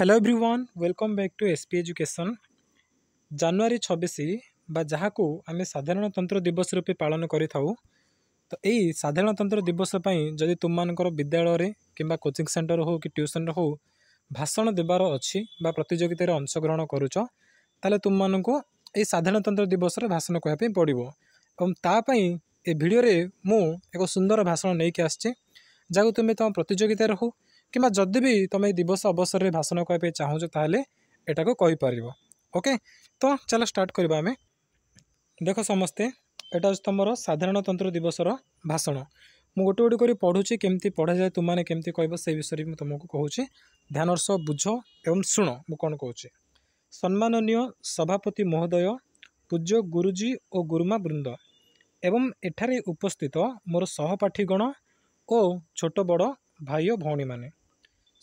hello everyone welcome back to SP education ଜାନୁଆରୀ ଛବିଶ ବା ଯାହାକୁ ଆମେ ସାଧାରଣତନ୍ତ୍ର ଦିବସ ରୂପେ ପାଳନ କରିଥାଉ ତ ଏଇ ସାଧାରଣତନ୍ତ୍ର ଦିବସ ପାଇଁ ଯଦି ତୁମମାନଙ୍କର ବିଦ୍ୟାଳୟରେ କିମ୍ବା କୋଚିଂ ସେଣ୍ଟର ହେଉ କି ଟ୍ୟୁସନ୍ରେ ହେଉ ଭାଷଣ ଦେବାର ଅଛି ବା ପ୍ରତିଯୋଗିତାରେ ଅଂଶଗ୍ରହଣ କରୁଛ ତାହେଲେ ତୁମମାନଙ୍କୁ ଏଇ ସାଧାରଣତନ୍ତ୍ର ଦିବସରେ ଭାଷଣ କହିବା ପାଇଁ ପଡ଼ିବ ଏବଂ ତା ପାଇଁ ଏ ଭିଡ଼ିଓରେ ମୁଁ ଏକ ସୁନ୍ଦର ଭାଷଣ ନେଇକି ଆସିଛି ଯାହାକୁ ତୁମେ ତୁମ ପ୍ରତିଯୋଗିତାରେ ହେଉ କିମ୍ବା ଯଦି ବି ତୁମେ ଏଇ ଦିବସ ଅବସରରେ ଭାଷଣ କହିବା ପାଇଁ ଚାହୁଁଛ ତାହେଲେ ଏଟାକୁ କହିପାରିବ ଓକେ ତ ଚାଲ ଷ୍ଟାର୍ଟ କରିବା ଆମେ ଦେଖ ସମସ୍ତେ ଏଇଟା ହେଉଛି ତୁମର ସାଧାରଣତନ୍ତ୍ର ଦିବସର ଭାଷଣ ମୁଁ ଗୋଟେ ଗୋଟେ କରି ପଢ଼ୁଛି କେମିତି ପଢ଼ାଯାଏ ତୁମମାନେ କେମିତି କହିବ ସେ ବିଷୟରେ ମୁଁ ତୁମକୁ କହୁଛି ଧ୍ୟାନର ସହ ବୁଝ ଏବଂ ଶୁଣ ମୁଁ କ'ଣ କହୁଛି ସମ୍ମାନନୀୟ ସଭାପତି ମହୋଦୟ ପୂଜ୍ୟ ଗୁରୁଜୀ ଓ ଗୁରୁମା ବୃନ୍ଦ ଏବଂ ଏଠାରେ ଉପସ୍ଥିତ ମୋର ସହପାଠୀଗଣ ଓ ଛୋଟ ବଡ଼ ଭାଇ ଓ ଭଉଣୀମାନେ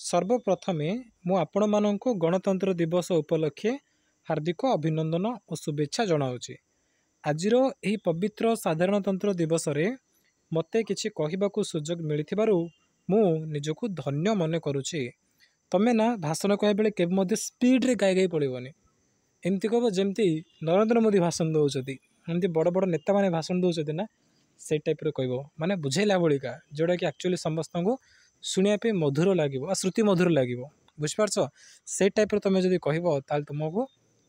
ସର୍ବପ୍ରଥମେ ମୁଁ ଆପଣମାନଙ୍କୁ ଗଣତନ୍ତ୍ର ଦିବସ ଉପଲକ୍ଷେ ହାର୍ଦ୍ଦିକ ଅଭିନନ୍ଦନ ଓ ଶୁଭେଚ୍ଛା ଜଣାଉଛି ଆଜିର ଏହି ପବିତ୍ର ସାଧାରଣତନ୍ତ୍ର ଦିବସରେ ମୋତେ କିଛି କହିବାକୁ ସୁଯୋଗ ମିଳିଥିବାରୁ ମୁଁ ନିଜକୁ ଧନ୍ୟ ମନେ କରୁଛି ତମେ ନା ଭାଷଣ କହିବା ବେଳେ କେବେ ମଧ୍ୟ ସ୍ପିଡ଼ରେ ଗାଇ ଗାଇ ପଡ଼ିବନି ଏମିତି କହିବ ଯେମିତି ନରେନ୍ଦ୍ର ମୋଦି ଭାଷଣ ଦେଉଛନ୍ତି ଏମିତି ବଡ଼ ବଡ଼ ନେତାମାନେ ଭାଷଣ ଦେଉଛନ୍ତି ନା ସେଇ ଟାଇପ୍ର କହିବ ମାନେ ବୁଝେଇଲା ଭଳିକା ଯେଉଁଟାକି ଆକ୍ଚୁଆଲି ସମସ୍ତଙ୍କୁ ଶୁଣିବା ପାଇଁ ମଧୁର ଲାଗିବ ଆଉ ଶ୍ରୁତି ମଧୁର ଲାଗିବ ବୁଝିପାରୁଛ ସେଇ ଟାଇପ୍ର ତୁମେ ଯଦି କହିବ ତାହେଲେ ତୁମକୁ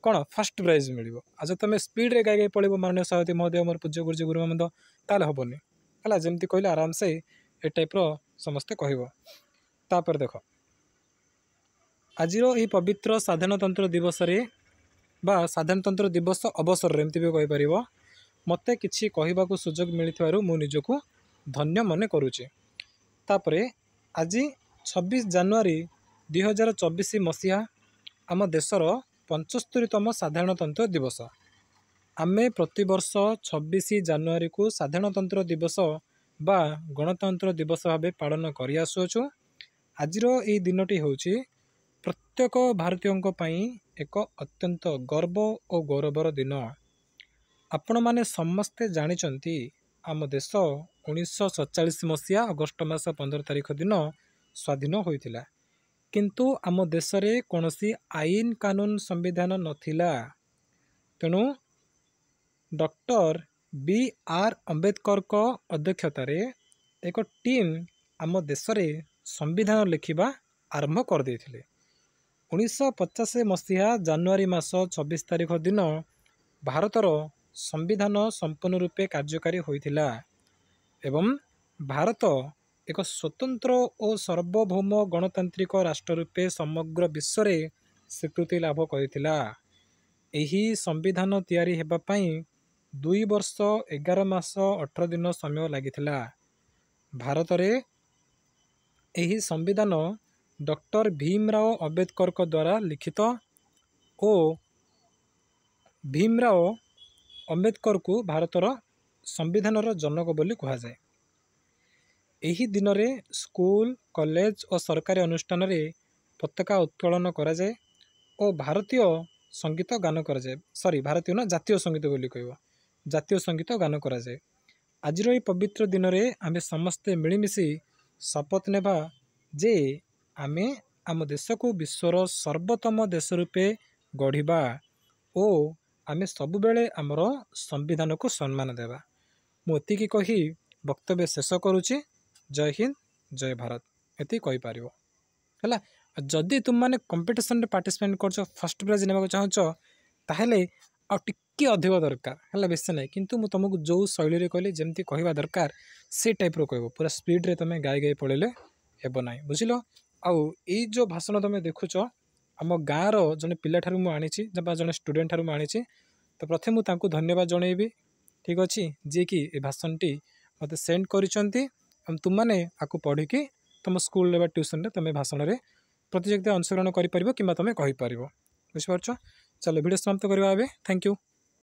କ'ଣ ଫାର୍ଷ୍ଟ ପ୍ରାଇଜ୍ ମିଳିବ ଆଉ ଯଦି ତୁମେ ସ୍ପିଡ଼୍ରେ ଗାଇ ଗାଇ ପଳେଇବ ମାନନୀୟ ସଭାପତି ମହୋଦୟ ମୋର ପୂଜ୍ୟ ଗୁରୁଜୀ ଗୁରୁମନ୍ଦ ତାହେଲେ ହେବନି ହେଲା ଯେମିତି କହିଲେ ଆରାମସେ ଏ ଟାଇପ୍ର ସମସ୍ତେ କହିବ ତାପରେ ଦେଖ ଆଜିର ଏହି ପବିତ୍ର ସାଧାରଣତନ୍ତ୍ର ଦିବସରେ ବା ସାଧାରଣତନ୍ତ୍ର ଦିବସ ଅବସରରେ ଏମିତି ବି କହିପାରିବ ମୋତେ କିଛି କହିବାକୁ ସୁଯୋଗ ମିଳିଥିବାରୁ ମୁଁ ନିଜକୁ ଧନ୍ୟ ମନେ କରୁଛି ତାପରେ ଆଜି ଛବିଶ ଜାନୁଆରୀ ଦୁଇ ହଜାର ଚବିଶ ମସିହା ଆମ ଦେଶର ପଞ୍ଚସ୍ତରୀତମ ସାଧାରଣତନ୍ତ୍ର ଦିବସ ଆମେ ପ୍ରତିବର୍ଷ ଛବିଶ ଜାନୁଆରୀକୁ ସାଧାରଣତନ୍ତ୍ର ଦିବସ ବା ଗଣତନ୍ତ୍ର ଦିବସ ଭାବେ ପାଳନ କରିଆସୁଅଛୁ ଆଜିର ଏହି ଦିନଟି ହେଉଛି ପ୍ରତ୍ୟେକ ଭାରତୀୟଙ୍କ ପାଇଁ ଏକ ଅତ୍ୟନ୍ତ ଗର୍ବ ଓ ଗୌରବର ଦିନ ଆପଣମାନେ ସମସ୍ତେ ଜାଣିଛନ୍ତି ଆମ ଦେଶ ଉଣେଇଶହ ସତଚାଳିଶ ମସିହା ଅଗଷ୍ଟ ମାସ ପନ୍ଦର ତାରିଖ ଦିନ ସ୍ୱାଧୀନ ହୋଇଥିଲା କିନ୍ତୁ ଆମ ଦେଶରେ କୌଣସି ଆଇନ କାନୁନ ସମ୍ବିଧାନ ନଥିଲା ତେଣୁ ଡକ୍ଟର ବି ଆର୍ ଆମ୍ବେଦକରଙ୍କ ଅଧ୍ୟକ୍ଷତାରେ ଏକ ଟିମ୍ ଆମ ଦେଶରେ ସମ୍ବିଧାନ ଲେଖିବା ଆରମ୍ଭ କରିଦେଇଥିଲେ ଉଣେଇଶହ ପଚାଶ ମସିହା ଜାନୁଆରୀ ମାସ ଛବିଶ ତାରିଖ ଦିନ ଭାରତର ସମ୍ବିଧାନ ସମ୍ପୂର୍ଣ୍ଣ ରୂପେ କାର୍ଯ୍ୟକାରୀ ହୋଇଥିଲା ଏବଂ ଭାରତ ଏକ ସ୍ୱତନ୍ତ୍ର ଓ ସର୍ବଭୌମ ଗଣତାନ୍ତ୍ରିକ ରାଷ୍ଟ୍ର ରୂପେ ସମଗ୍ର ବିଶ୍ୱରେ ସ୍ୱୀକୃତି ଲାଭ କରିଥିଲା ଏହି ସମ୍ବିଧାନ ତିଆରି ହେବା ପାଇଁ ଦୁଇ ବର୍ଷ ଏଗାର ମାସ ଅଠର ଦିନ ସମୟ ଲାଗିଥିଲା ଭାରତରେ ଏହି ସମ୍ବିଧାନ ଡକ୍ଟର ଭୀମରାଓ ଆମ୍ବେଦକରଙ୍କ ଦ୍ୱାରା ଲିଖିତ ଓ ଭୀମରାଓ ଅମ୍ବେଦକରକୁ ଭାରତର ସମ୍ବିଧାନର ଜନକ ବୋଲି କୁହାଯାଏ ଏହି ଦିନରେ ସ୍କୁଲ କଲେଜ ଓ ସରକାରୀ ଅନୁଷ୍ଠାନରେ ପତାକା ଉତ୍ତୋଳନ କରାଯାଏ ଓ ଭାରତୀୟ ସଙ୍ଗୀତ ଗାନ କରାଯାଏ ସରି ଭାରତୀୟ ନା ଜାତୀୟ ସଙ୍ଗୀତ ବୋଲି କହିବ ଜାତୀୟ ସଙ୍ଗୀତ ଗାନ କରାଯାଏ ଆଜିର ଏହି ପବିତ୍ର ଦିନରେ ଆମେ ସମସ୍ତେ ମିଳିମିଶି ଶପଥ ନେବା ଯେ ଆମେ ଆମ ଦେଶକୁ ବିଶ୍ୱର ସର୍ବୋତ୍ତମ ଦେଶ ରୂପେ ଗଢ଼ିବା ଓ ଆମେ ସବୁବେଳେ ଆମର ସମ୍ବିଧାନକୁ ସମ୍ମାନ ଦେବା ମୁଁ ଏତିକି କହି ବକ୍ତବ୍ୟ ଶେଷ କରୁଛି ଜୟ ହିନ୍ଦ ଜୟ ଭାରତ ଏତିକି କହିପାରିବ ହେଲା ଯଦି ତୁମମାନେ କମ୍ପିଟିସନରେ ପାର୍ଟିସିପେଟ୍ କରୁଛ ଫାର୍ଷ୍ଟ ପ୍ରାଇଜ୍ ନେବାକୁ ଚାହୁଁଛ ତାହେଲେ ଆଉ ଟିକିଏ ଅଧିକ ଦରକାର ହେଲା ବେଶୀ ନାହିଁ କିନ୍ତୁ ମୁଁ ତୁମକୁ ଯେଉଁ ଶୈଳୀରେ କହିଲି ଯେମିତି କହିବା ଦରକାର ସେ ଟାଇପ୍ର କହିବ ପୁରା ସ୍ପିଡ଼୍ରେ ତୁମେ ଗାଇ ଗାଇ ପଳେଇଲେ ହେବ ନାହିଁ ବୁଝିଲ ଆଉ ଏଇ ଯେଉଁ ଭାଷଣ ତୁମେ ଦେଖୁଛ ଆମ ଗାଁର ଜଣେ ପିଲାଠାରୁ ମୁଁ ଆଣିଛି ବା ଜଣେ ଷ୍ଟୁଡ଼େଣ୍ଟ ଠାରୁ ମୁଁ ଆଣିଛି ତ ପ୍ରଥମେ ମୁଁ ତାଙ୍କୁ ଧନ୍ୟବାଦ ଜଣାଇବି ଠିକ୍ ଅଛି ଯିଏକି ଏ ଭାଷଣଟି ମୋତେ ସେଣ୍ଡ କରିଛନ୍ତି ଏବଂ ତୁମମାନେ ଆକୁ ପଢ଼ିକି ତୁମ ସ୍କୁଲରେ ବା ଟ୍ୟୁସନରେ ତୁମେ ଭାଷଣରେ ପ୍ରତିଯୋଗିତା ଅଂଶଗ୍ରହଣ କରିପାରିବ କିମ୍ବା ତୁମେ କହିପାରିବ ବୁଝିପାରୁଛ ଚାଲ ଭିଡ଼ିଓ ସମାପ୍ତ କରିବା ଏବେ ଥ୍ୟାଙ୍କ ୟୁ